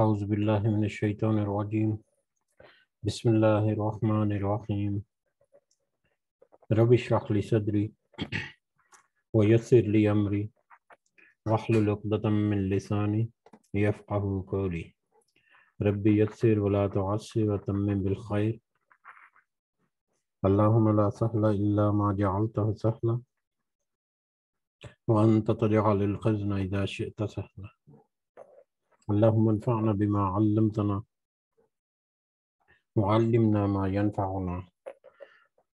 أعوذ بالله من الشيطان الرجيم بسم الله الرحمن الرحيم رب اشرح لي صدري ويسر لي أمري واحلل عقدة من لساني يفقه قولي ربي يسر ولا تعسر وتمم بالخير اللهم لا سهل إلا ما جعلته سهلا وأنت تجعل الخزن إذا شئت سهلا اللهم انفعنا بما علمتنا وعلمنا ما ينفعنا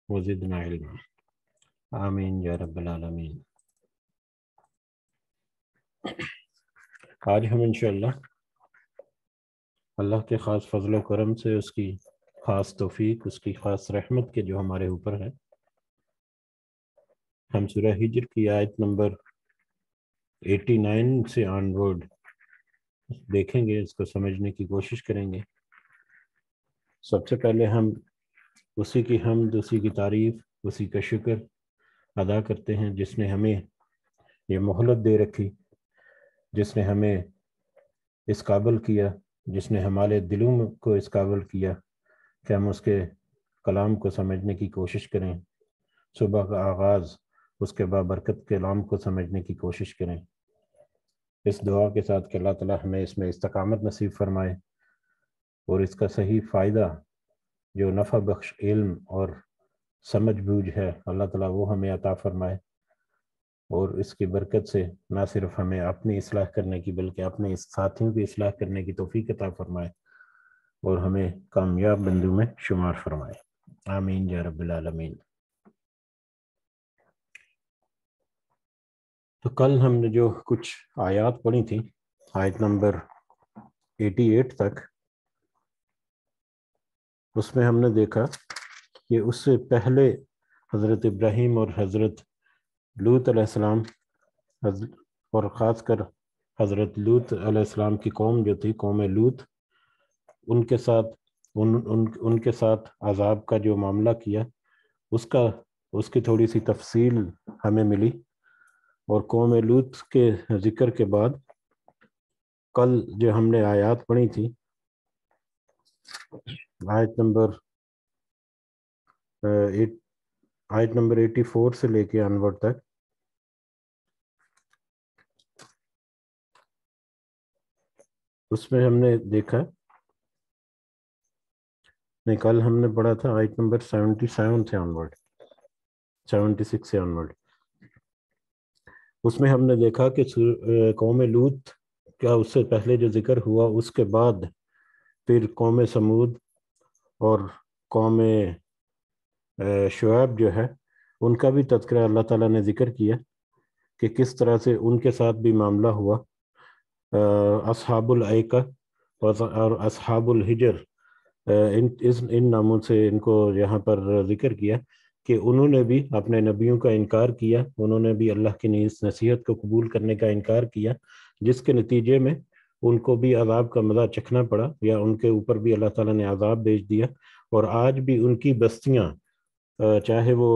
وزدنا علما आमीन या रबालमीन आज हम इंशाल्लाह अल्लाह के ख़ास फजलो करम से उसकी ख़ास तोफ़ीक उसकी ख़ास रहमत के जो हमारे ऊपर है हम सुरह हिजर की आयत नंबर 89 से ऑनवर्ड देखेंगे इसको समझने की कोशिश करेंगे सबसे पहले हम उसी की हमद उसी की तारीफ उसी का शुक्र अदा करते हैं जिसने हमें ये मोहलत दे रखी जिसने हमें इस काबिल किया जिसने हमारे दिलों को इस काबिल किया कि हम उसके कलाम को समझने की कोशिश करें सुबह का आगाज़ उसके बाबरकत के कलाम को समझने की कोशिश करें इस दुआ के साथ कि अल्लाह ताला हमें इसमें इस्तकामत नसीब फरमाए और इसका सही फ़ायदा जो नफ़ा बख्श इल्म और समझ बूझ है अल्लाह ताला वो हमें अता फरमाए और इसकी बरकत से ना सिर्फ हमें अपनी असलाह करने की बल्कि अपने इस साथियों की असलाह करने की तोफ़ी अता फरमाए और हमें कामयाब बंदू में शुमार फरमाए आमीन या रबालमीन तो कल हमने जो कुछ आयात पढ़ी थी आयत नंबर 88 तक उसमें हमने देखा कि उससे पहले हज़रत इब्राहिम और हज़रत लूत अलैहिस्सलाम और ख़ासकर हज़रत लूत अलैहिस्सलाम की कौम जो थी कौम लूत उनके साथ उन उन उनके साथ अजाब का जो मामला किया उसका उसकी थोड़ी सी तफसील हमें मिली और कौम लूत के जिक्र के बाद कल जो हमने आयात पढ़ी थी आयत नंबर आयत नंबर एटी फोर से लेके अनवर तक उसमें हमने देखा नहीं कल हमने पढ़ा था आइट नंबर सेवेंटी सेवन से ऑनवर्ड सेवेंटी सिक्स से ऑनवर्ड उसमें हमने देखा कि कौम लूत क्या उससे पहले जो जिक्र हुआ उसके बाद फिर कौम समूद और कौम शुएब जो है उनका भी तस्करा अल्लाह ताला ने जिक्र किया कि किस तरह से उनके साथ भी मामला हुआ असहाबुल और असहाबुल हिजर इन इस इन नामों से इनको यहाँ पर जिक्र किया कि उन्होंने भी अपने नबियों का इनकार किया उन्होंने भी अल्लाह की इस नसीहत को कबूल करने का इनकार किया जिसके नतीजे में उनको भी अजाब का मज़ा चखना पड़ा या उनके ऊपर भी अल्लाह ताला ने अजाब भेज दिया और आज भी उनकी बस्तियाँ चाहे वो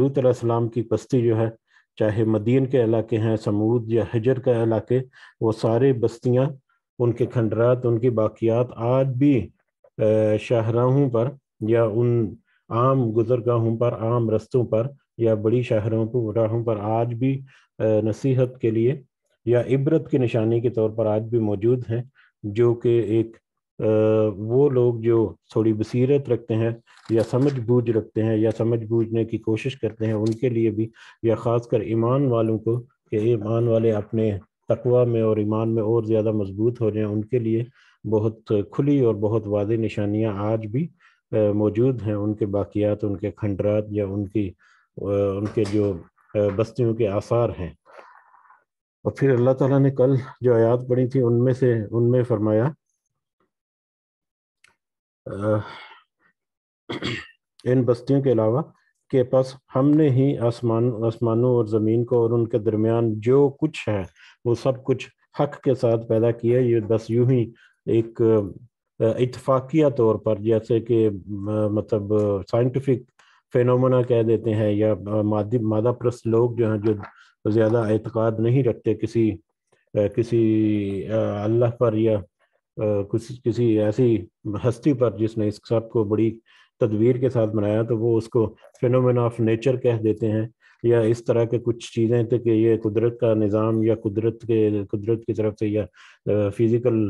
लूत सलाम की बस्ती जो है चाहे मदीन के इलाके हैं समूद या हजर का इलाके वो सारे बस्तियाँ उनके खंडरात उनकी बाकियात आज भी शाहराहों पर या उन आम गुजरगाहों पर आम रस्तों पर या बड़ी शहरों राहों पर आज भी नसीहत के लिए या इबरत की निशानी के तौर पर आज भी मौजूद हैं जो कि एक वो लोग जो थोड़ी बसीरत रखते हैं या समझ बूझ रखते हैं या समझ बूझने की कोशिश करते हैं उनके लिए भी या ख़ासकर ईमान वालों को कि ईमान वाले अपने तकवा में और ईमान में और ज़्यादा मजबूत हो जाएं उनके लिए बहुत खुली और बहुत वाज निशानियाँ आज भी मौजूद हैं उनके बाकियात उनके खंडरात या उनकी उनके जो बस्तियों के आसार हैं और फिर अल्लाह ताला ने कल जो आयात पढ़ी थी उनमें से उनमें फरमाया इन बस्तियों के अलावा के पास हमने ही आसमान आसमानों और ज़मीन को और उनके दरमियान जो कुछ है वो सब कुछ हक के साथ पैदा किया ये बस यूं ही एक इतफाकिया तौर पर जैसे कि मतलब साइंटिफिक फेनोमना कह देते हैं या मादी मादा प्रस्त लोग जो हैं जो ज़्यादा एतक़ाद नहीं रखते किसी किसी अल्लाह पर या कुछ किसी ऐसी हस्ती पर जिसने इस सब को बड़ी तदवीर के साथ बनाया तो वो उसको फिनोमेन ऑफ नेचर कह देते हैं या इस तरह के कुछ चीज़ें थे कि ये कुदरत का निज़ाम या कुदरत के कुदरत की तरफ से या फिज़िकल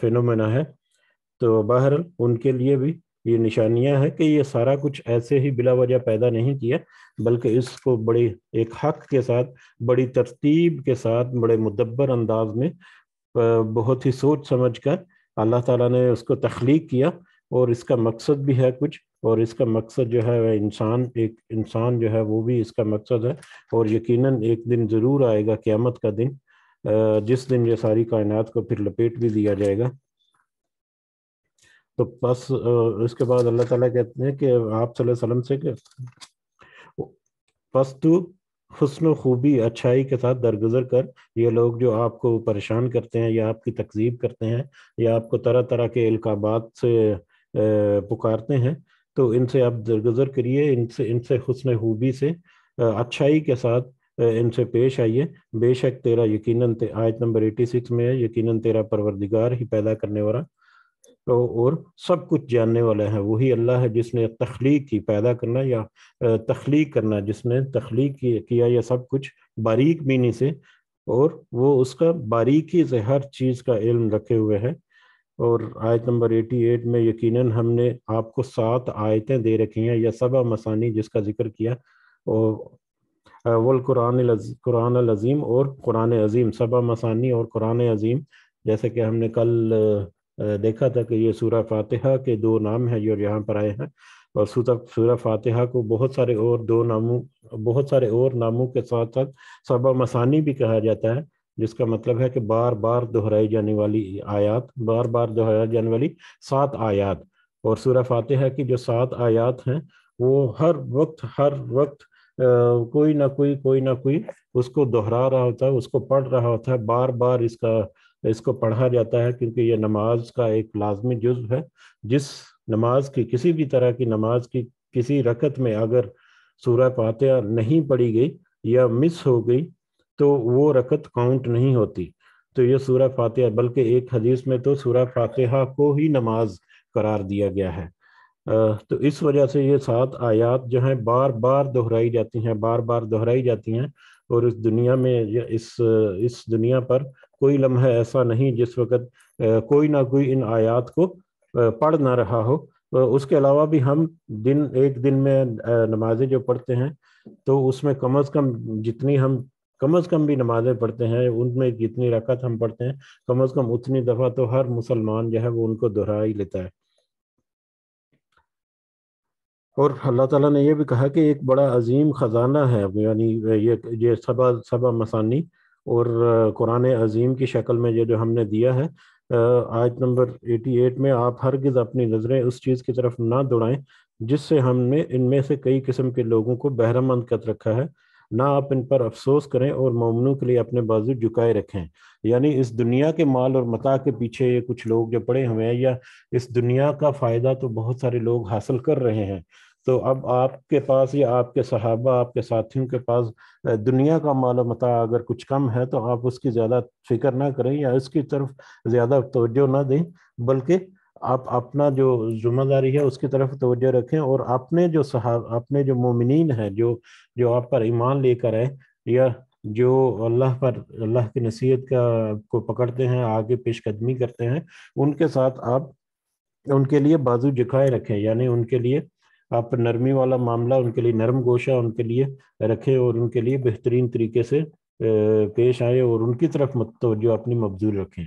फिनोमेना है तो बहरहाल उनके लिए भी ये निशानियां हैं कि ये सारा कुछ ऐसे ही बिला वजह पैदा नहीं किया बल्कि इसको बड़े एक हक के साथ बड़ी तरतीब के साथ बड़े मुदब्बर अंदाज में बहुत ही सोच समझ कर अल्लाह ताला ने उसको तख्लीक किया और इसका मकसद भी है कुछ और इसका मकसद जो है वह इंसान एक इंसान जो है वो भी इसका मकसद है और यकीनन एक दिन ज़रूर आएगा क़्यामत का दिन जिस दिन ये सारी कायनात को फिर लपेट भी दिया जाएगा तो बस इसके बाद अल्लाह ताला कहते हैं कि आप वसल्लम से कि बस तू हसन खूबी अच्छाई के साथ दरगुजर कर ये लोग जो आपको परेशान करते हैं या आपकी तकजीब करते हैं या आपको तरह तरह के इल्काबात से पुकारते हैं तो इनसे आप दरगुजर करिए इनसे इनसे हसन खूबी से अच्छाई के साथ इनसे पेश आइए बेशक तेरा यकीनन ते, आयत नंबर 86 में है यकीनन तेरा परवरदिगार ही पैदा करने वाला तो और सब कुछ जानने वाला है वही अल्लाह है जिसने तख्लीक की पैदा करना या तख्लीक करना जिसने तख्लीक किया या सब कुछ बारीक बीनी से और वो उसका बारीकी से हर चीज़ का इल्म रखे हुए है और आयत नंबर 88 में यकीनन हमने आपको सात आयतें दे रखी हैं या सबा मसानी जिसका जिक्र किया और वल कुरान कुरान अज़ीम और कुरान अज़ीम सबा मसानी और कुरान अज़ीम जैसे कि हमने कल देखा था कि ये सूरा फातिहा के दो नाम हैं जो यहाँ पर आए हैं और सूर्य फातिहा को बहुत सारे और दो नामों बहुत सारे और नामों के साथ साथ सबा मसानी भी कहा जाता है जिसका मतलब है कि बार बार दोहराई जाने वाली आयात बार बार दोहराई जाने वाली सात आयात और सूरा फातिहा की जो सात आयात हैं वो हर वक्त हर वक्त आ, कोई ना कोई कोई ना कोई उसको दोहरा रहा होता है उसको पढ़ रहा होता है बार बार इसका इसको पढ़ा जाता है क्योंकि ये नमाज का एक लाजमी जुज्व है जिस नमाज की किसी भी तरह की नमाज की किसी रकत में अगर सूरह फातह नहीं पढ़ी गई या मिस हो गई तो वो रकत काउंट नहीं होती तो ये सूरह फातह बल्कि एक हदीस में तो सूरह फातिहा को ही नमाज करार दिया गया है तो इस वजह से ये सात आयात जो हैं बार बार दोहराई जाती हैं बार बार दोहराई जाती हैं और इस दुनिया में इस इस दुनिया पर कोई लम्हा ऐसा नहीं जिस वक़्त कोई ना कोई इन आयात को पढ़ ना रहा हो उसके अलावा भी हम दिन एक दिन में नमाजें जो पढ़ते हैं तो उसमें कम अज़ कम जितनी हम कम अज़ कम भी नमाजें पढ़ते हैं उनमें जितनी रकत हम पढ़ते हैं कम अज़ कम उतनी दफ़ा तो हर मुसलमान जो है वो उनको दोहरा ही लेता है और अल्लाह ताला ने यह भी कहा कि एक बड़ा अजीम ख़जाना है यानी ये ये सबा सबा मसानी और कुरान अजीम की शक्ल में ये जो हमने दिया है आयत नंबर 88 में आप हरगिज अपनी नज़रें उस चीज़ की तरफ ना दौड़ाएं जिससे हमने इनमें से कई किस्म के लोगों को बहरामंद कर रखा है ना आप इन पर अफसोस करें और ममनों के लिए अपने बाजू झुकाए रखें यानी इस दुनिया के माल और मता के पीछे ये कुछ लोग जो पड़े हुए हैं या इस दुनिया का फ़ायदा तो बहुत सारे लोग हासिल कर रहे हैं तो अब आपके पास या आपके सहाबा आपके साथियों के पास दुनिया का माल मता अगर कुछ कम है तो आप उसकी ज़्यादा फिक्र ना करें या उसकी तरफ ज़्यादा तोज्जो ना दें बल्कि आप अपना जो जिम्मेदारी है उसकी तरफ तोज्जो रखें और अपने जो सहाब अपने जो मोमिन हैं जो जो आप पर ईमान लेकर आए या जो अल्लाह पर अल्लाह की नसीहत का को पकड़ते हैं आगे पेशकदमी करते हैं उनके साथ आप उनके लिए बाजू जिखाए रखें यानी उनके लिए आप नरमी वाला मामला उनके लिए नरम गोशा उनके लिए रखें और उनके लिए बेहतरीन तरीके से पेश आए और उनकी तरफ मतवजो अपनी मबजूल रखें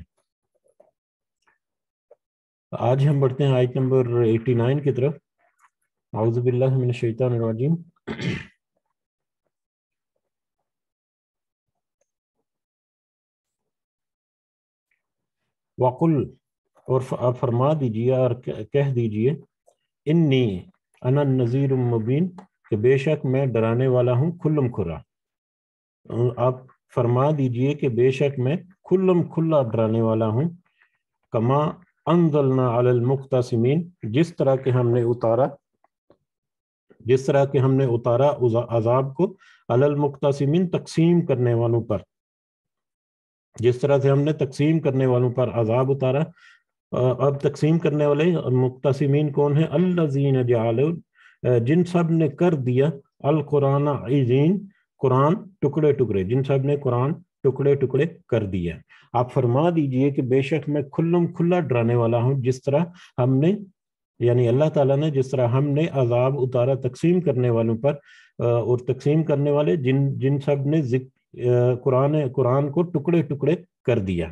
आज हम बढ़ते हैं आयत नंबर 89 की तरफ शैतान वकुल और फरमा दीजिए और कह दीजिए इन्नी अना नज़ीर मुबीन कि बेशक मैं डराने वाला हूँ खुल्लम खुरा अं, आप फरमा दीजिए कि बेशक मैं खुल्लम खुल्ला डराने वाला हूँ कमा अनजलना अलमुख्तसमीन जिस तरह के हमने उतारा जिस तरह के हमने उतारा अजाब को अलमुख्तसमीन तकसीम करने वालों पर जिस तरह से हमने तकसीम करने वालों पर अजाब उतारा अब तकसीम करने वाले मुख्तसमीन कौन है अल्लाजीन जाल जिन सब ने कर दिया अल कुरान आजीन कुरान टुकड़े टुकड़े जिन सब ने कुरान टुकड़े टुकड़े कर दिया आप फरमा दीजिए कि बेशक मैं खुल्लम खुल्ला डराने वाला हूँ जिस तरह हमने यानी अल्लाह ताला ने जिस तरह हमने अजाब उतारा तकसीम करने वालों पर और तकसीम करने वाले जिन जिन सब ने कुरान कुरान को टुकड़े टुकड़े कर दिया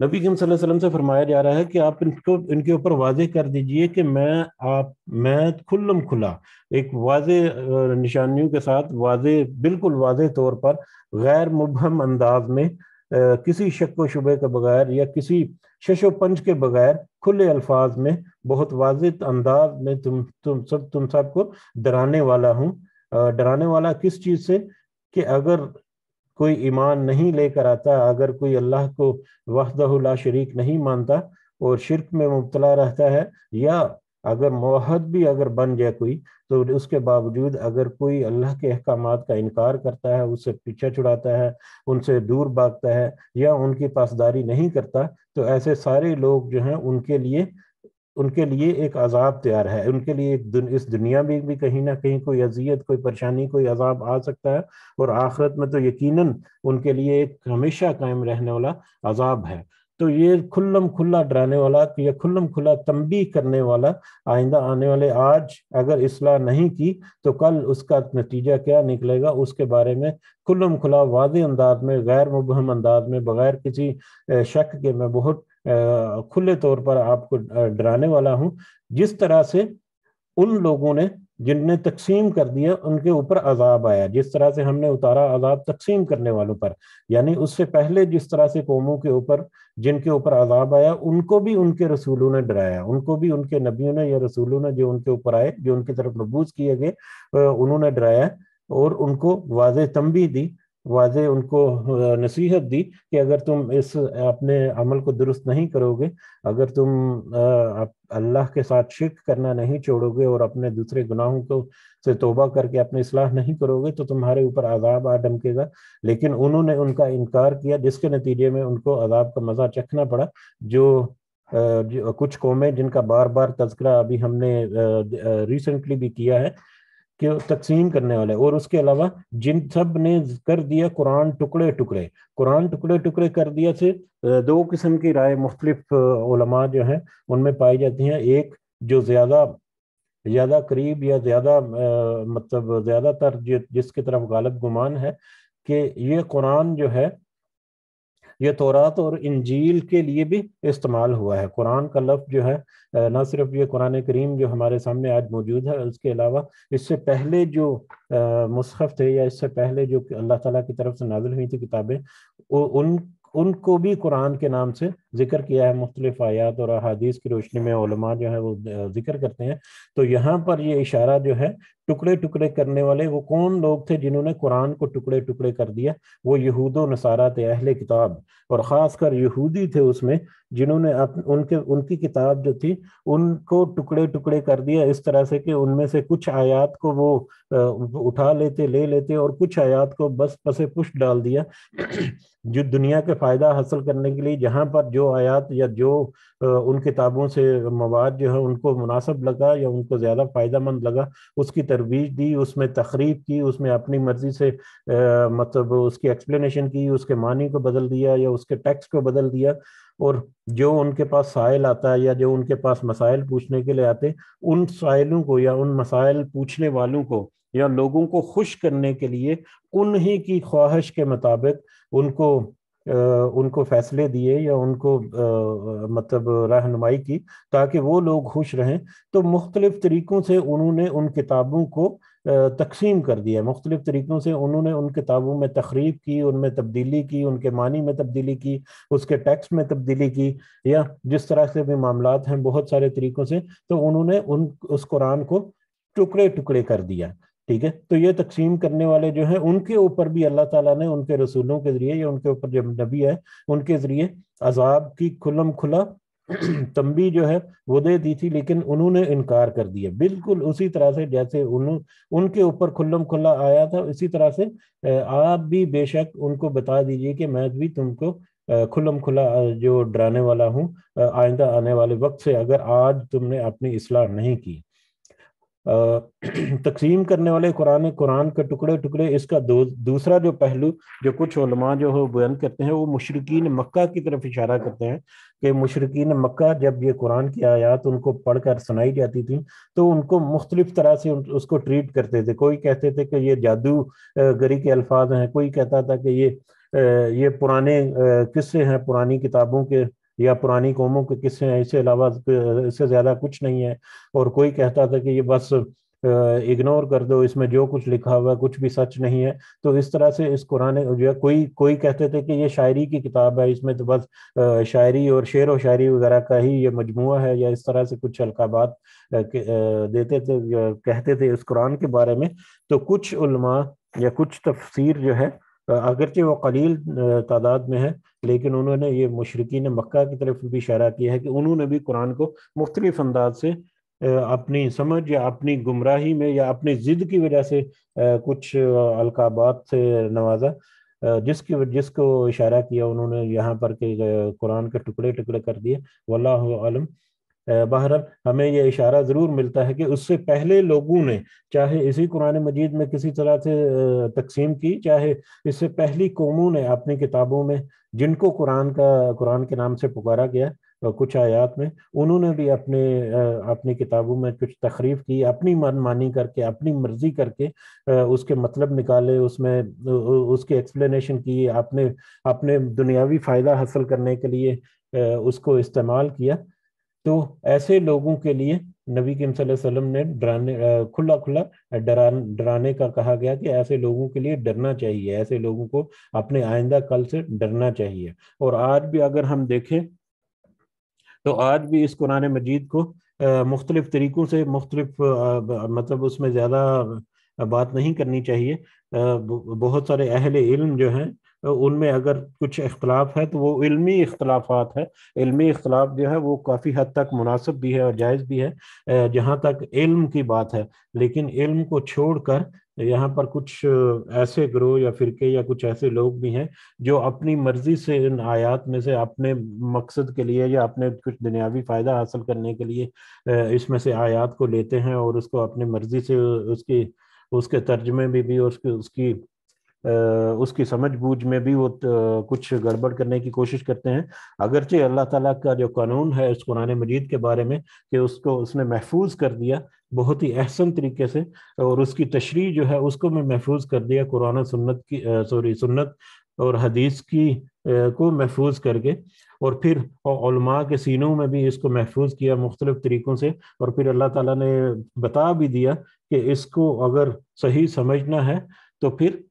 नबी वसल्लम से फरमाया जा रहा है कि आप इनको इनके ऊपर वाजे कर दीजिए कि मैं आप मैं खुल्लम खुला एक वाजे निशानियों के साथ वाजे बिल्कुल वाजे तौर पर गैर मुबहम अंदाज में किसी शक व शुबे के बगैर या किसी शशो पंच के बगैर खुले अल्फाज में बहुत वाज अंदाज में तुम तुम सब तुम सबको डराने वाला हूँ डराने वाला किस चीज़ से कि अगर कोई ईमान नहीं लेकर आता अगर कोई अल्लाह को वहदहुल्ला शरीक नहीं मानता और शिरक में मुबतला रहता है या अगर मोहद भी अगर बन जाए कोई तो उसके बावजूद अगर कोई अल्लाह के अहकाम का इनकार करता है उससे पीछा छुड़ाता है उनसे दूर भागता है या उनकी पासदारी नहीं करता तो ऐसे सारे लोग जो हैं उनके लिए उनके लिए एक अजाब तैयार है उनके लिए एक दुन, इस दुनिया में भी कहीं ना कहीं कोई अजियत कोई परेशानी कोई अजाब आ सकता है और आखिरत में तो यकीनन उनके लिए एक हमेशा कायम रहने वाला अजाब है तो ये खुल्लम खुला डराने वाला या खुल्लम खुला तंबी करने वाला आइंदा आने वाले आज अगर इसलाह नहीं की तो कल उसका नतीजा क्या निकलेगा उसके बारे में खुल्लम खुला वाज अंदाज में गैर मुबहम अंदाज में बगैर किसी शक के मैं बहुत खुले तौर पर आपको डराने वाला हूँ जिस तरह से उन लोगों ने जिनने तकसीम कर दिया उनके ऊपर अजाब आया जिस तरह से हमने उतारा अजाब तकसीम करने वालों पर यानी उससे पहले जिस तरह से कौमों के ऊपर जिनके ऊपर अजाब आया उनको भी उनके रसूलों ने डराया उनको भी उनके नबियों ने या रसूलों ने जो उनके ऊपर आए जो उनकी तरफ मबूज किए गए उन्होंने डराया और उनको वाज तम दी वाज उनको नसीहत दी कि अगर तुम इस अपने अमल को दुरुस्त नहीं करोगे अगर तुम अल्लाह के साथ शिरक करना नहीं छोड़ोगे और अपने दूसरे गुनाहों को से तोबा करके अपने इसलाह नहीं करोगे तो तुम्हारे ऊपर अजाब आ डमकेगा लेकिन उन्होंने उनका इनकार किया जिसके नतीजे में उनको अजाब का मज़ा चखना पड़ा जो कुछ कौमें जिनका बार बार तस्करा अभी हमने रिसेंटली भी किया है तकसीम करने वाले और उसके अलावा जिन सब ने कर दिया कुरान टुकड़े टुकड़े कुरान टुकड़े टुकड़े कर दिया से दो किस्म की राय मुख्तलिफ़लमा जो हैं उनमें पाई जाती हैं एक जो ज़्यादा ज़्यादा करीब या ज़्यादा मतलब ज़्यादातर जिसकी तरफ गालब गुमान है कि ये कुरान जो है ये तोरात और इंजील के लिए भी इस्तेमाल हुआ है कुरान का लफ्ज़ जो है न सिर्फ ये कुरान करीम जो हमारे सामने आज मौजूद है उसके अलावा इससे पहले जो मुस्फ़ थे या इससे पहले जो अल्लाह ताला की तरफ से नाजिल हुई थी किताबें उन उनको भी कुरान के नाम से जिक्र किया है मुख्तलिफ आयात और अहादीस की रोशनी में जो है वो जिक्र करते हैं तो यहाँ पर ये इशारा जो है टुकड़े टुकड़े करने वाले वो कौन लोग थे जिन्होंने कुरान को टुकड़े टुकड़े कर दिया वो यहूद नसारा थे अहले किताब और ख़ासकर यहूदी थे उसमें जिन्होंने उनके उनकी किताब जो थी उनको टुकड़े टुकड़े कर दिया इस तरह से कि उनमें से कुछ आयात को वो उठा लेते ले लेते और कुछ आयात को बस पसे पुष्ट डाल दिया जो दुनिया के फ़ायदा हासिल करने के लिए जहां पर जो आयात या जो उन किताबों से मवाद जो है उनको मुनासब लगा या उनको ज़्यादा फ़ायदा मंद लगा उसकी तरवीज दी उसमें तकरीब की उसमें अपनी मर्जी से आ, मतलब उसकी एक्सप्लेनेशन की उसके मानी को बदल दिया या उसके टेक्स्ट को बदल दिया और जो उनके पास साइल आता है या जो उनके पास मसाइल पूछने के लिए आते उन साइलों को या उन मसाइल पूछने वालों को या लोगों को खुश करने के लिए उन्हीं की ख्वाहिश के मुताबिक उनको उनको फैसले दिए या उनको मतलब रहनुमाई की ताकि वो लोग खुश रहें तो मुख्तलिफ़ तरीक़ों से उन्होंने उन किताबों को तकसीम कर दिया मुख्तलिफ़ तरीक़ों से उन्होंने उन किताबों में तखरीब की उनमें तब्दीली की उनके मानी में तब्दीली की उसके टैक्स में तब्दीली की या जिस तरह से भी मामला हैं बहुत सारे तरीक़ों से तो उन्होंने उन उस कुरान को टुकड़े टुकड़े कर दिया ठीक है तो ये तकसीम करने वाले जो हैं उनके ऊपर भी अल्लाह ताला ने उनके रसूलों के जरिए या उनके ऊपर जब नबी है उनके जरिए अजाब की खुलम खुला तंबी जो है वो दे दी थी लेकिन उन्होंने इनकार कर दिया बिल्कुल उसी तरह से जैसे उन उनके ऊपर खुल्लम खुला आया था इसी तरह से आप भी बेशक उनको बता दीजिए कि मैं भी तुमको खुल्लम खुला जो डराने वाला हूँ आइंदा आने वाले वक्त से अगर आज तुमने अपनी इसलाह नहीं की तकसीम करने वाले कुरान कुरान के टुकड़े टुकड़े इसका दो दूसरा जो पहलू जो कुछ उलमा जो हो बयान करते हैं वो मुशरकिन मक्का की तरफ इशारा करते हैं कि मुशरकिन मक्का जब ये कुरान की आयात उनको पढ़कर सुनाई जाती थी तो उनको मुख्तलिफ तरह से उसको ट्रीट करते थे कोई कहते थे कि ये जादूगरी के अल्फाज हैं कोई कहता था कि ये ये पुराने किस्से हैं पुरानी किताबों के या पुरानी कौमों के किस्से हैं इसके अलावा इससे ज़्यादा कुछ नहीं है और कोई कहता था कि ये बस इग्नोर कर दो इसमें जो कुछ लिखा हुआ कुछ भी सच नहीं है तो इस तरह से इस कुरान जो है कोई कोई कहते थे कि ये शायरी की किताब है इसमें तो बस शायरी और शेर व शायरी वगैरह का ही ये मजमु है या इस तरह से कुछ अलकाबात देते थे कहते थे इस कुरान के बारे में तो कुछ उलमा या कुछ तफसीर जो है अगरचे वो कलील तादाद में है लेकिन उन्होंने ये मशरकिन मक्का की तरफ भी इशारा किया है कि उन्होंने भी कुरान को मुख्तलिफ अंदाज से अपनी समझ या अपनी गुमराही में या अपनी ज़िद की वजह से कुछ अलकाबात से नवाजा जिसकी जिसको इशारा किया उन्होंने यहाँ पर के कुरान के टुकड़े टुकड़े कर दिए वल्लम बहरहाल हमें यह इशारा ज़रूर मिलता है कि उससे पहले लोगों ने चाहे इसी कुरान मजीद में किसी तरह से तकसीम की चाहे इससे पहली कौमों ने अपनी किताबों में जिनको कुरान का कुरान के नाम से पुकारा गया कुछ आयात में उन्होंने भी अपने अपनी किताबों में कुछ तकरीफ की अपनी मनमानी करके अपनी मर्जी करके उसके मतलब निकाले उसमें उसके एक्सप्लेनेशन किए अपने अपने दुनियावी फ़ायदा हासिल करने के लिए उसको इस्तेमाल किया तो ऐसे लोगों के लिए नबी के वसल्लम ने डराने खुला खुला डरा डराने का कहा गया कि ऐसे लोगों के लिए डरना चाहिए ऐसे लोगों को अपने आइंदा कल से डरना चाहिए और आज भी अगर हम देखें तो आज भी इस कुरान मजीद को मुख्तलिफ तरीक़ों से मुख्तलिफ मतलब उसमें ज़्यादा बात नहीं करनी चाहिए बहुत सारे अहल इल्म जो हैं उनमें अगर कुछ अख्तलाफ है तो वो इल्मी इख्तलाफात है इल्मी इख्तलाफ जो है वो काफ़ी हद तक मुनासिब भी है और जायज़ भी है जहाँ तक इल्म की बात है लेकिन इल्म को छोड़ कर यहाँ पर कुछ ऐसे ग्रोह या फिरके या कुछ ऐसे लोग भी हैं जो अपनी मर्जी से इन आयात में से अपने मकसद के लिए या अपने कुछ दुनियावी फ़ायदा हासिल करने के लिए इसमें से आयात को लेते हैं और उसको अपनी मर्जी से उसकी उसके तर्जमे भी, भी और उसकी उसकी उसकी समझ बूझ में भी वो कुछ गड़बड़ करने की कोशिश करते हैं अगरचे अल्लाह ताला का जो कानून है इस कुरान मजीद के बारे में कि उसको उसने महफूज कर दिया बहुत ही अहसन तरीके से और उसकी तशरी जो है उसको मैं महफूज कर दिया कुरान सुन्नत की सॉरी सुन्नत और हदीस की को महफूज करके और फिर उलमा के सीनों में भी इसको महफूज किया मुख्तलिफ तरीक़ों से और फिर अल्लाह ताला ने बता भी दिया कि इसको अगर सही समझना है तो फिर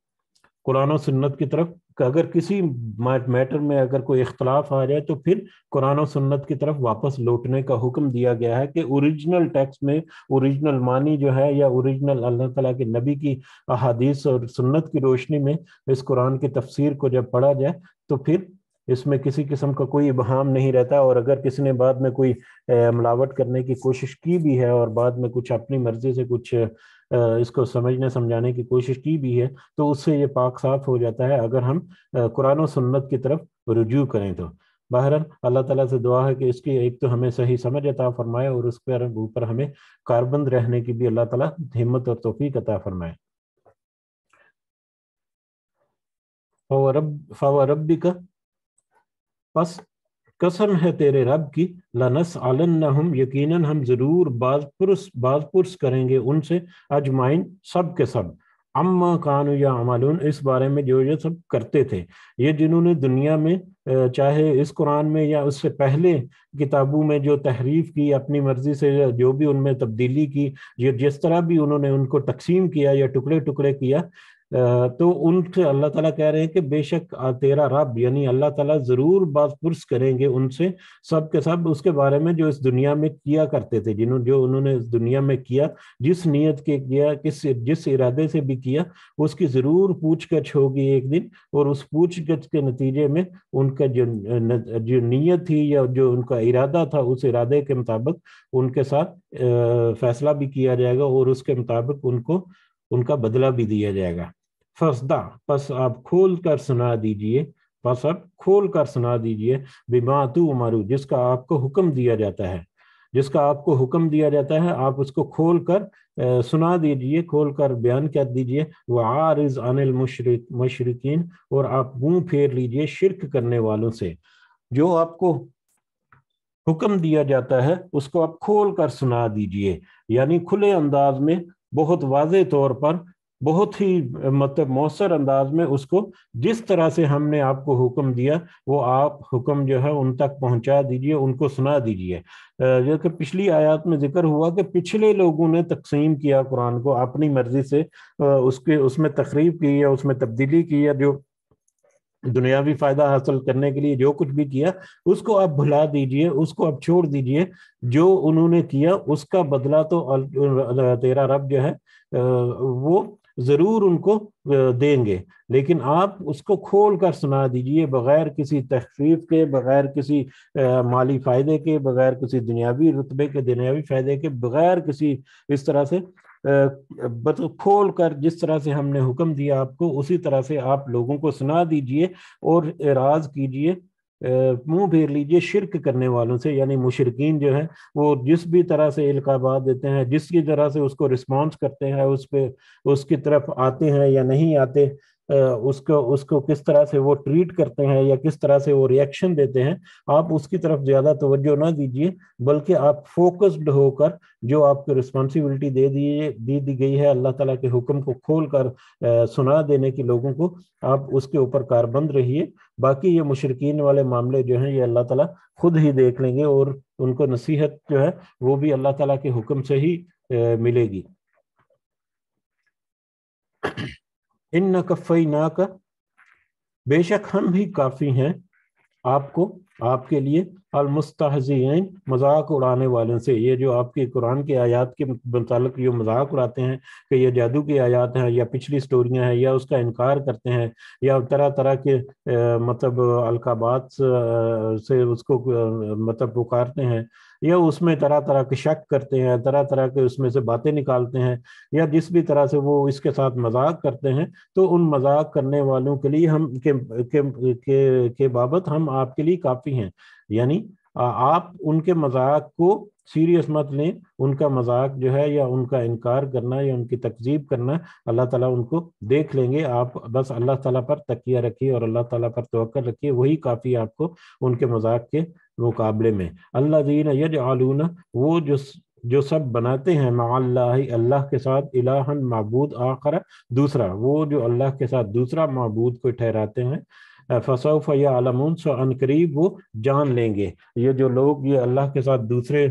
कुरान और सुन्नत की तरफ अगर किसी मैटर में अगर कोई इख्तलाफ आ जाए तो फिर कुरान और सुन्नत की तरफ वापस लौटने का हुक्म दिया गया है कि ओरिजिनल टेक्स्ट में ओरिजिनल मानी जो है या ओरिजिनल अल्लाह तला के नबी की अहादीस और सुन्नत की रोशनी में इस कुरान की तफसीर को जब पढ़ा जाए तो फिर इसमें किसी किस्म का कोई इबहम नहीं रहता और अगर किसी ने बाद में कोई मिलावट करने की कोशिश की भी है और बाद में कुछ अपनी मर्जी से कुछ इसको समझने समझाने की कोशिश की भी है तो उससे ये पाक साफ हो जाता है अगर हम कुरान और सुन्नत की तरफ रुजू करें तो बहरहाल अल्लाह ताला से दुआ है कि इसकी एक तो हमें सही समझ अता फरमाए और उस पर ऊपर हमें कारबंद रहने की भी अल्लाह ताला हिम्मत और तोफीक अता फरमाए फवरब फवरब का बस कसम है तेरे रब की लनस आलन न हम यकीन हम जरूर बाजपुरस बाजपुरस करेंगे उनसे अजमाइन सब के सब अम्मा कानू या अमालून इस बारे में जो ये सब करते थे ये जिन्होंने दुनिया में चाहे इस कुरान में या उससे पहले किताबों में जो तहरीफ की अपनी मर्जी से जो भी उनमें तब्दीली की या जिस तरह भी उन्होंने उनको तकसीम किया या टुकड़े टुकड़े किया तो उनसे अल्लाह ताला कह रहे हैं कि बेशक तेरा रब यानी अल्लाह ताला जरूर बात पुरस् करेंगे उनसे सब के सब उसके बारे में जो इस दुनिया में किया करते थे जिन्होंने जो उन्होंने इस दुनिया में किया जिस नीयत के किया किस जिस इरादे से भी किया उसकी जरूर पूछगछ होगी एक दिन और उस पूछगछ के नतीजे में उनका जो न, जो नीयत थी या जो उनका इरादा था उस इरादे के मुताबिक उनके साथ फैसला भी किया जाएगा और उसके मुताबिक उनको उनका बदला भी दिया जाएगा फसदा बस आप खोल कर सुना दीजिए बस आप खोल कर सुना दीजिए बिमातु उमारू जिसका आपको हुक्म दिया जाता है जिसका आपको हुक्म दिया जाता है आप उसको खोल कर सुना दीजिए खोल कर बयान कर दीजिए वह आर इज अनिल मुशरक मशरकिन और आप मुंह फेर लीजिए शिरक करने वालों से जो आपको हुक्म दिया जाता है उसको आप खोल कर सुना दीजिए यानी खुले अंदाज में बहुत वाज तौर पर बहुत ही मतलब मौसर अंदाज में उसको जिस तरह से हमने आपको हुक्म दिया वो आप हुक्म जो है उन तक पहुंचा दीजिए उनको सुना दीजिए जो कि पिछली आयत में जिक्र हुआ कि पिछले लोगों ने तकसीम किया कुरान को अपनी मर्जी से उसके उसमें तकरीब की या उसमें तब्दीली की या जो दुनियावी फायदा हासिल करने के लिए जो कुछ भी किया उसको आप भुला दीजिए उसको आप छोड़ दीजिए जो उन्होंने किया उसका बदला तो तेरा रब जो है वो ज़रूर उनको देंगे लेकिन आप उसको खोल कर सुना दीजिए बग़ैर किसी तखफीफ के बग़ैर किसी माली फ़ायदे के बग़ैर किसी दुनियावी रुतबे के दुनियावी फ़ायदे के बग़ैर किसी इस तरह से खोल कर जिस तरह से हमने हुक्म दिया आपको उसी तरह से आप लोगों को सुना दीजिए और एराज कीजिए मुंह फेर लीजिए शिरक करने वालों से यानी मुशरकिन जो है वो जिस भी तरह से इल्काबाद देते हैं जिसकी तरह से उसको रिस्पॉन्स करते हैं उस पर उसकी तरफ आते हैं या नहीं आते उसको उसको किस तरह से वो ट्रीट करते हैं या किस तरह से वो रिएक्शन देते हैं आप उसकी तरफ ज्यादा तवज्जो ना दीजिए बल्कि आप फोकस्ड होकर जो आपको रिस्पॉन्सिबिलिटी दे दी दी दी गई है अल्लाह ताला के हुक्म को खोल कर आ, सुना देने की लोगों को आप उसके ऊपर कारबंद रहिए बाकी ये मुशरकिन वाले मामले जो हैं ये अल्लाह ताला खुद ही देख लेंगे और उनको नसीहत जो है वो भी अल्लाह ताला के हुक्म से ही आ, मिलेगी इन न कफ़ई ना का बेशक हम ही काफ़ी हैं आपको आपके लिए अलमुस्तहजीन मजाक उड़ाने वालों से ये जो आपके कुरान के आयात के मतलब जो मजाक उड़ाते हैं कि ये जादू की आयात हैं या पिछली स्टोरियां हैं या उसका इनकार करते हैं या तरह तरह के आ, मतलब अलकाबात से उसको आ, मतलब पुकारते हैं या उसमें तरह तरह के शक करते हैं तरह तरह के उसमें से बातें निकालते हैं या जिस भी तरह से वो इसके साथ मजाक करते हैं तो उन मजाक करने वालों के लिए हम के के, के, के बाबत हम आपके लिए काफ़ी हैं यानी आप उनके मजाक को सीरियस मत लें उनका मजाक जो है या उनका इनकार करना या उनकी तकजीब करना अल्लाह ताला उनको देख लेंगे आप बस अल्लाह ताला पर तकिया रखिए और अल्लाह ताला पर तो रखिए वही काफ़ी आपको उनके मजाक के मुकाबले में अल्लाह दीन यज आलूना वो जो जो सब बनाते हैं माल्ला अल्लाह के साथ इलाहन महबूद आखरा दूसरा वो जो अल्लाह के साथ दूसरा महबूद को ठहराते हैं या यालमून सो अनकरीब वो जान लेंगे ये जो लोग ये अल्लाह के साथ दूसरे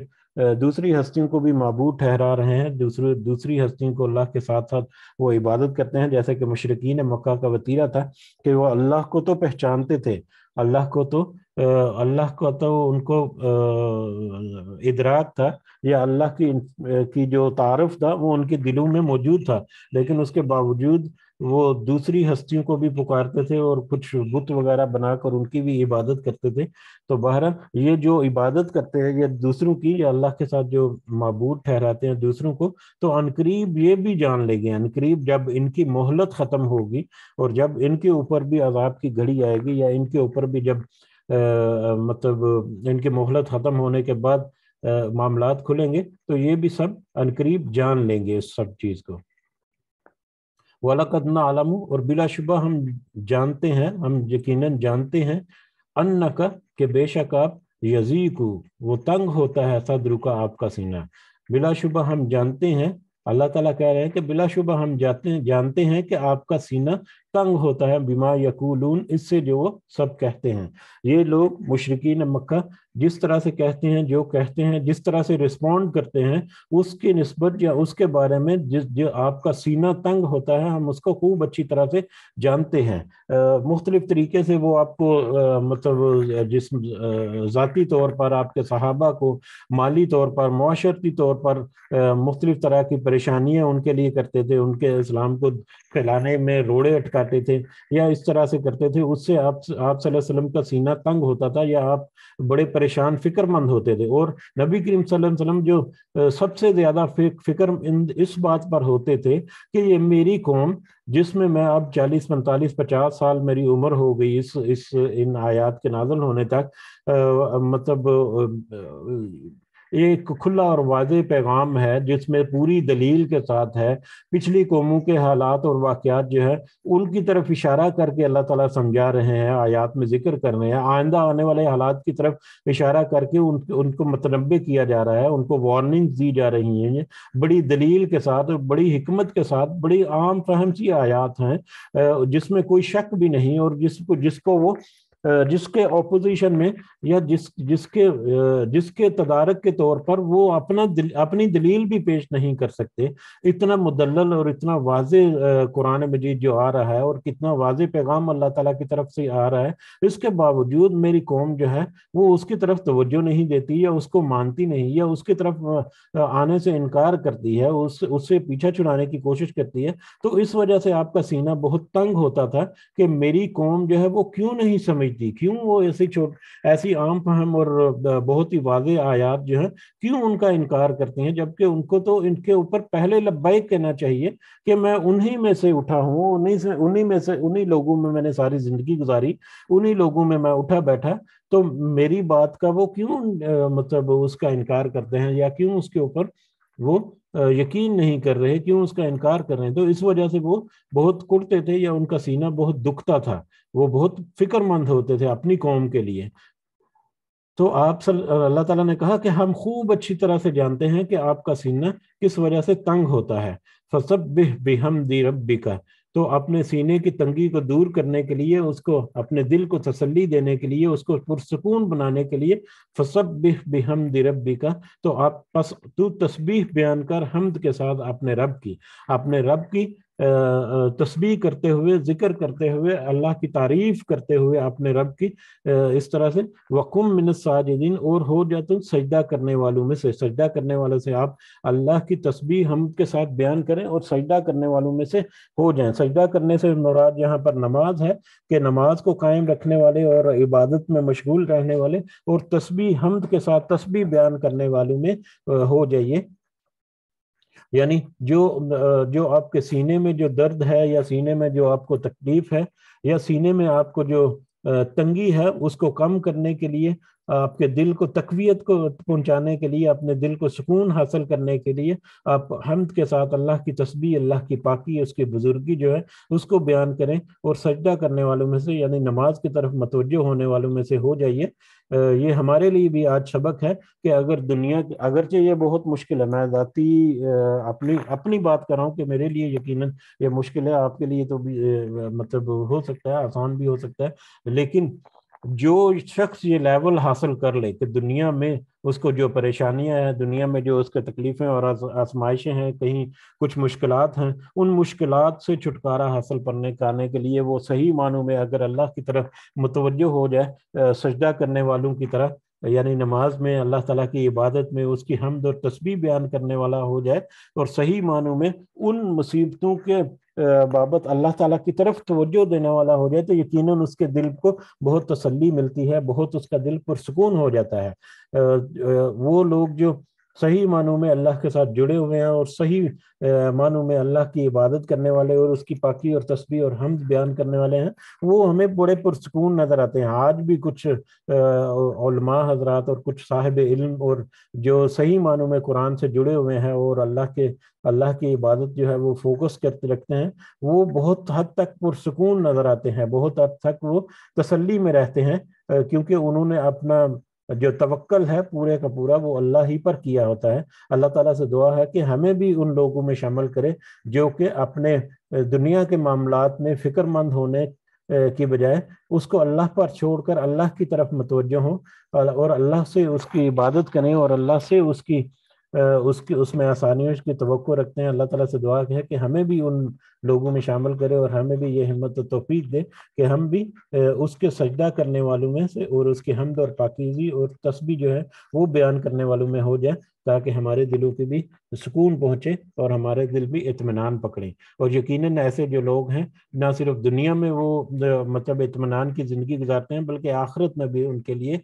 दूसरी हस्तियों को भी मबूद ठहरा रहे हैं दूसरे दूसरी हस्तियों को अल्लाह के साथ साथ वो इबादत करते हैं जैसे कि मशरकिन मक्का का वतीरा था कि वो अल्लाह को तो पहचानते थे अल्लाह को तो अल्लाह को तो उनको इधराक था या अल्लाह की की जो तारफ था वो उनके दिलों में मौजूद था लेकिन उसके बावजूद वो दूसरी हस्तियों को भी पुकारते थे और कुछ बुत वगैरह बनाकर उनकी भी इबादत करते थे तो बहरा ये जो इबादत करते हैं ये दूसरों की या अल्लाह के साथ जो मबूद ठहराते हैं दूसरों को तो अनकरीब ये भी जान लेंगे अनकरीब जब इनकी मोहलत ख़त्म होगी और जब इनके ऊपर भी अजाब की घड़ी आएगी या इनके ऊपर भी जब आ, मतलब इनकी मोहलत ख़त्म होने के बाद मामला खुलेंगे तो ये भी सब अनकरीब जान लेंगे इस सब चीज़ को वलकद आलम और बिलाशुबा हम जानते हैं हम यकीनन जानते हैं अन्न का के बेशक आप को वो तंग होता है सदरू का आपका सीना बिलाशुबा हम जानते हैं अल्लाह ताला कह रहे हैं कि बिलाशुबा हम जाते हैं जानते हैं कि आपका सीना तंग होता है बीमा यकूलून इससे जो वो सब कहते हैं ये लोग मुशरकिन मक्का जिस तरह से कहते हैं जो कहते हैं जिस तरह से रिस्पॉन्ड करते हैं उसकी नस्बत या उसके बारे में जिस जो आपका सीना तंग होता है हम उसको खूब अच्छी तरह से जानते हैं मुख्तलिफ तरीके से वो आपको आ, मतलब जिस ज़ाती तौर पर आपके सहाबा को माली तौर पर माशरती तौर पर मुख्तलिफ तरह की परेशानियाँ उनके लिए करते थे उनके इस्लाम को फैलाने में रोड़े अटका काटे थे या इस तरह से करते थे उससे आप आप वसल्लम का सीना तंग होता था या आप बड़े परेशान फिक्रमंद होते थे और नबी करीम वसल्लम जो सबसे ज़्यादा फिक्र इस बात पर होते थे कि ये मेरी कौम जिसमें मैं अब 40, 45, 50 साल मेरी उम्र हो गई इस इस इन आयात के नाजल होने तक आ, मतलब आ, एक खुला और वाज पैगाम है जिसमें पूरी दलील के साथ है पिछली कौमों के हालात और वाक़ात जो है उनकी तरफ इशारा करके अल्लाह ताला समझा रहे हैं आयात में जिक्र कर रहे हैं आइंदा आने वाले हालात की तरफ इशारा करके उन उनको मतनबे किया जा रहा है उनको वार्निंग दी जा रही हैं बड़ी दलील के साथ और बड़ी हमत के साथ बड़ी आम फहम सी आयात हैं जिसमें कोई शक भी नहीं और जिसको जिसको वो जिसके ऑपोजिशन में या जिस जिसके जिसके तदारक के तौर पर वो अपना दिल, अपनी दलील भी पेश नहीं कर सकते इतना मुदल और इतना वाज कुरान मजीद जो आ रहा है और कितना वाज पैगाम अल्लाह ताला की तरफ से आ रहा है इसके बावजूद मेरी कौम जो है वो उसकी तरफ तोज्जो नहीं देती या उसको मानती नहीं या उसकी तरफ आने से इनकार करती है उस उससे पीछा छुड़ाने की कोशिश करती है तो इस वजह से आपका सीना बहुत तंग होता था कि मेरी कौम जो है वो क्यों नहीं समझ गई थी क्यों वो ऐसी छोट ऐसी आम फहम और बहुत ही वाज आयात जो है क्यों उनका इनकार करते हैं जबकि उनको तो इनके ऊपर पहले लब्बैक कहना चाहिए कि मैं उन्हीं में से उठा हूँ उन्हीं से उन्हीं में से उन्हीं लोगों में मैंने सारी जिंदगी गुजारी उन्हीं लोगों में मैं उठा बैठा तो मेरी बात का वो क्यों मतलब उसका इनकार करते हैं या क्यों उसके ऊपर वो यकीन नहीं कर रहे क्यों उसका इनकार कर रहे हैं तो इस वजह से वो बहुत कुटते थे या उनका सीना बहुत दुखता था वो बहुत फिक्रमंद होते थे अपनी कौम के लिए तो आप अल्लाह ताला ने कहा कि हम खूब अच्छी तरह से जानते हैं कि आपका सीना किस वजह से तंग होता है फसब बिह बिहम दी रब्बी का तो अपने सीने की तंगी को दूर करने के लिए उसको अपने दिल को तसल्ली देने के लिए उसको पुरसकून बनाने के लिए फसब बिहम दिरबी का तो आप बस तू तस्बीह बयान कर हमद के साथ अपने रब की अपने रब की तस्बी करते हुए जिक्र करते हुए अल्लाह की तारीफ करते हुए अपने रब की इस तरह से वकुम मिन साजिदीन और हो जा तुम तो सजदा करने वालों में से सजदा करने वालों से आप अल्लाह की तस्बी हम के साथ बयान करें और सजदा करने वालों में से हो जाएं सजदा करने से मुराद यहाँ पर नमाज है कि नमाज को कायम रखने वाले और इबादत में मशगूल रहने वाले और तस्बी हमद के साथ तस्बी बयान करने वालों में हो जाइए यानी जो जो आपके सीने में जो दर्द है या सीने में जो आपको तकलीफ है या सीने में आपको जो तंगी है उसको कम करने के लिए आपके दिल को तकवीत को पहुंचाने के लिए अपने दिल को सुकून हासिल करने के लिए आप हमद के साथ अल्लाह की तस्बी अल्लाह की पाकी उसकी बुजुर्गी जो है उसको बयान करें और सजदा करने वालों में से यानी नमाज की तरफ मतवजो होने वालों में से हो जाइए ये हमारे लिए भी आज सबक है कि अगर दुनिया अगरचे ये बहुत मुश्किल है मैं ज़ाती अपनी अपनी बात कर रहा हूँ कि मेरे लिए यकीनन ये मुश्किल है आपके लिए तो भी मतलब हो सकता है आसान भी हो सकता है लेकिन जो शख्स ये लेवल हासिल कर ले कि दुनिया में उसको जो परेशानियां हैं दुनिया में जो उसके तकलीफ़ें और आजमाइशें हैं कहीं कुछ मुश्किल हैं उन मुश्किल से छुटकारा हासिल करने करने के लिए वो सही मानों में अगर अल्लाह की तरफ मुतवजो हो जाए सजदा करने वालों की तरह यानी नमाज में अल्लाह ताला की इबादत में उसकी हमद और तस्बी बयान करने वाला हो जाए और सही मानों में उन मुसीबतों के बाबत अल्लाह ताला की तरफ तवज्जो देने वाला हो जाए तो यकीनन उसके दिल को बहुत तसल्ली मिलती है बहुत उसका दिल पर सुकून हो जाता है वो लोग जो सही मानों में अल्लाह के साथ जुड़े हुए हैं और सही मानों में अल्लाह की इबादत करने वाले और उसकी पाकी और तस्वीर और हमद बयान करने वाले हैं वो हमें बड़े पुरसकून नज़र आते हैं आज भी कुछ ओलमा हजरात और कुछ साहिब इल्म और जो सही मानों में कुरान से जुड़े हुए हैं और अल्लाह के अल्लाह की इबादत जो है वो फोकस करते रखते हैं वो बहुत हद तक पुरसकून नज़र आते हैं बहुत हद तक वो तसली में रहते हैं क्योंकि उन्होंने अपना जो तवक्ल है पूरे का पूरा वो अल्लाह ही पर किया होता है अल्लाह ताला से दुआ है कि हमें भी उन लोगों में शामिल करे जो कि अपने दुनिया के मामला में फिक्रमंद होने की बजाय उसको अल्लाह पर छोड़कर अल्लाह की तरफ मतवज हो और अल्लाह से उसकी इबादत करें और अल्लाह से उसकी उसकी उसमें आसानियों की तो रखते हैं अल्लाह तला से दुआ है कि हमें भी उन लोगों में शामिल करे और हमें भी ये हिम्मत तो तोफ़ी दे कि हम भी उसके सजदा करने वालों में से और उसकी हमद और पाकिजी और तस्बी जो है वो बयान करने वालों में हो जाए ताकि हमारे दिलों के भी सुकून पहुँचे और हमारे दिल भी इतमान पकड़े और यकीन ऐसे जो लोग हैं ना सिर्फ दुनिया में वो मतलब इतमान की ज़िंदगी गुजारते हैं बल्कि आखिरत में भी उनके लिए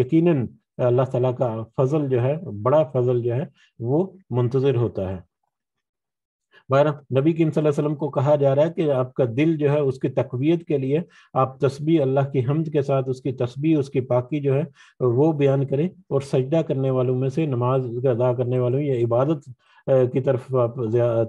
यकीन अल्लाह ताला का फजल जो है बड़ा फजल जो है वो मुंतजर होता है नबी किम वसल्लम को कहा जा रहा है कि आपका दिल जो है उसकी तकवीत के लिए आप तस्बी अल्लाह की हमद के साथ उसकी तस्बी उसकी पाकि जो है वो बयान करें और सजदा करने वालों में से नमाज अदा करने वालों या इबादत की तरफ आप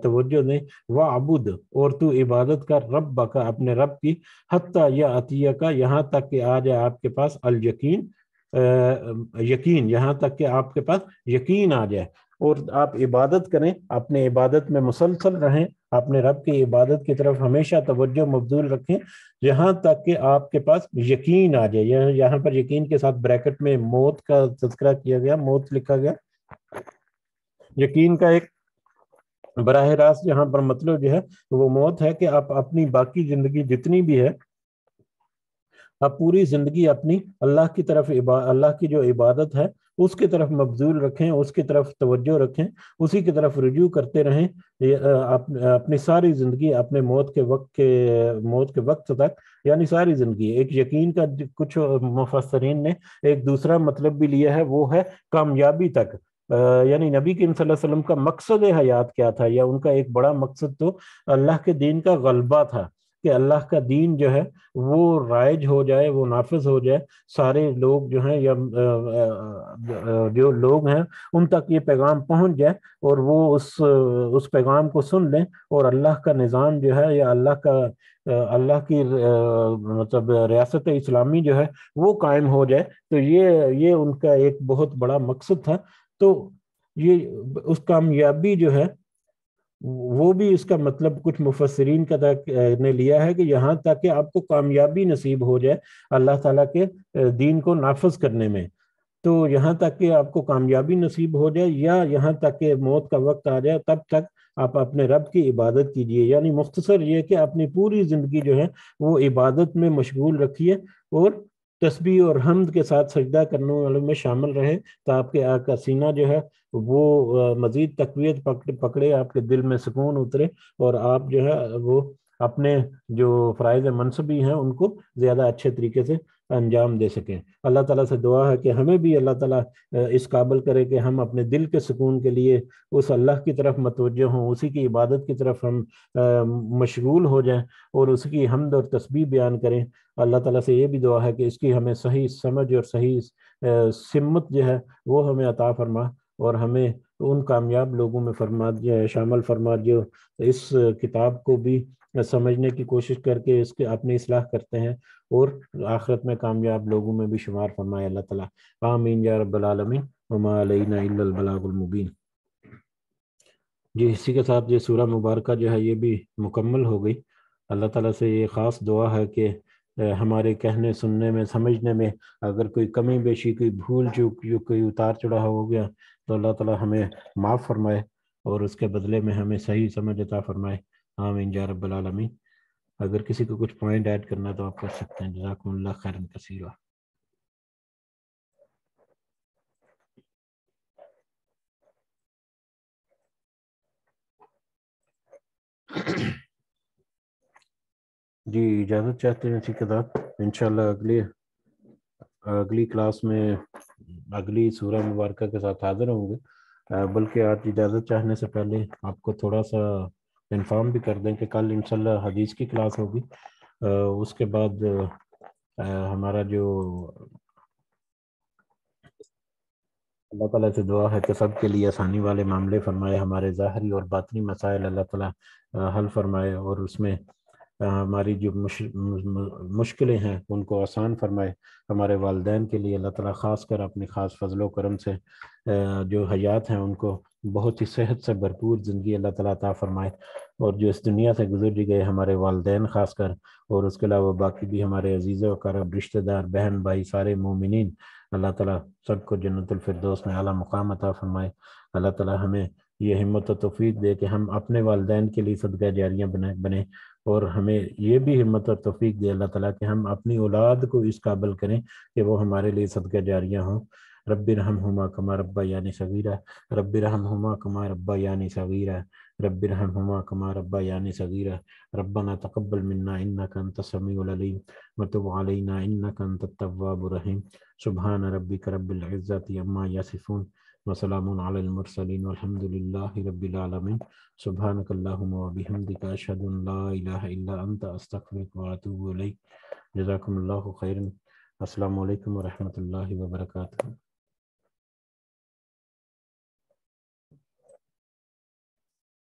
तवज्जो दें वह अबुद और तू इबादत का रब बका अपने रब की हती या अतिया का यहाँ तक कि आ जाए आपके पास अल यकीन यकीन यहाँ तक कि आपके पास यकीन आ जाए और आप इबादत करें अपने इबादत में मुसलसल रहें अपने रब की इबादत की तरफ हमेशा तवज्जो मबदूल रखें यहाँ तक कि आपके पास यकीन आ जाए यहाँ पर यकीन के साथ ब्रैकेट में मौत का तस्करा किया गया मौत लिखा गया यकीन का एक बरह रास्त यहाँ पर मतलब जो है वो मौत है कि आप अपनी बाकी जिंदगी जितनी भी है आप पूरी जिंदगी अपनी अल्लाह की तरफ अल्लाह की जो इबादत है उसकी तरफ मबजूल रखें उसकी तरफ तवज्जो रखें उसी की तरफ रुजू करते रहें आप, अपनी सारी ज़िंदगी अपने मौत के वक्त के मौत के वक्त तक यानी सारी ज़िंदगी एक यकीन का कुछ मुफसरीन ने एक दूसरा मतलब भी लिया है वो है कामयाबी तक यानी नबी करीम वसल्लम का मकसद हयात क्या था या उनका एक बड़ा मकसद तो अल्लाह के दीन का गलबा था कि अल्लाह का दीन जो है वो राइज हो जाए वो नाफिज हो जाए सारे लोग जो हैं या जो लोग हैं उन तक ये पैगाम पहुंच जाए और वो उस उस पैगाम को सुन लें और अल्लाह का निज़ाम जो है या अल्लाह का अल्लाह की मतलब रियासत इस्लामी जो है वो कायम हो जाए तो ये ये उनका एक बहुत बड़ा मकसद था तो ये उस कामयाबी जो है वो भी इसका मतलब कुछ मुफसरीन का ने लिया है कि यहाँ तक कि आपको कामयाबी नसीब हो जाए अल्लाह ताला के दीन को नाफज करने में तो यहाँ तक कि आपको कामयाबी नसीब हो जाए या यहाँ तक कि मौत का वक्त आ जाए तब तक आप अपने रब की इबादत कीजिए यानी मुख्तसर ये कि अपनी पूरी ज़िंदगी जो है वो इबादत में मशगूल रखिए और तस्बी और हमद के साथ सजदा करने वालों में शामिल रहे तो आपके का सीना जो है वो मज़ीद तकवीत पकड़े पकड़े आपके दिल में सुकून उतरे और आप जो है वो अपने जो फ़रज़ मनसबी हैं उनको ज़्यादा अच्छे तरीके से अंजाम दे सकें अल्लाह ताला से दुआ है कि हमें भी अल्लाह ताला इस काबिल करे कि हम अपने दिल के सुकून के लिए उस अल्लाह की तरफ मतवजह हों उसी की इबादत की तरफ हम मशगूल हो जाएं और उसकी हमद और तस्बी बयान करें अल्लाह ताला से ये भी दुआ है कि इसकी हमें सही समझ और सही सम्मत जो है वो हमें अता फरमा और हमें उन कामयाब लोगों में फरमा शामिल फरमा जो इस किताब को भी समझने की कोशिश करके इसके अपनी इसलाह करते हैं और आखरत में कामयाब लोगों में भी शुमार फरमाए अल्लाह ताला आमीन या रबालमीन ममाबलामुबीन जी इसी के साथ ये सूरह मुबारक जो है ये भी मुकम्मल हो गई अल्लाह ताला से ये ख़ास दुआ है कि हमारे कहने सुनने में समझने में अगर कोई कमी बेशी कोई भूल चूक कोई उतार चढ़ा हो गया तो अल्लाह ताला हमें माफ़ फरमाए और उसके बदले में हमें सही समझ अता फरमाए आमीन या आलमीन अगर किसी को कुछ पॉइंट ऐड करना तो आप कर सकते हैं जजाकम्ला खैरन कसीरा जी इजाज़त चाहते हैं ठेकेदार इंशाल्लाह अगले अगली क्लास में अगली सूरह मुबारक के साथ हाजिर होंगे बल्कि आज इजाज़त चाहने से पहले आपको थोड़ा सा इन्फॉर्म भी कर दें कि कल इनशाला हदीस की क्लास होगी उसके बाद हमारा जो अल्लाह ताला से दुआ है कि सब के लिए आसानी वाले मामले फरमाए हमारे ज़ाहरी और बातनी मसाइल अल्लाह ताला हल फरमाए और उसमें हमारी जो मुश, मुश्किलें हैं उनको आसान फरमाए हमारे वालदेन के लिए अल्लाह ताला ख़ास कर अपने ख़ास फजलो करम से जो हयात हैं उनको बहुत ही सेहत से भरपूर ज़िंदगी अल्लाह ताला ता फरमाए और जो इस दुनिया से गुजर गए हमारे वालदे ख़ासकर और उसके अलावा बाकी भी हमारे अजीज़ वकरब रिश्तेदार बहन भाई सारे मोमिन अल्लाह ताला सबको जन्नतफरदोस में अला मुकाम अता फरमाए अल्लाह ताला हमें ये हिम्मत और तोफ़ी दे कि हम अपने वालदेन के लिए सदका जारियाँ बने बने और हमें ये भी हिम्मत और तोफ़ी दे अल्लाह ताला कि हम अपनी औलाद को इस काबिल करें कि वो हमारे लिए सदका जारियाँ हों رب ارحمهما كما ربياني صغيرا رب ارحمهما كما ربياني صغيرا رب ارحمهما كما ربياني صغيرا ربنا تقبل منا انك انت السميع العليم وتب علينا انك انت التواب الرحيم سبحان ربك رب العزه عما يصفون وسلام على المرسلين والحمد لله رب العالمين سبحانك اللهم وبحمدك أشهد أن لا إله إلا أنت أستغفرك وأتوب إليك جزاكم الله خيرا السلام عليكم ورحمة الله وبركاته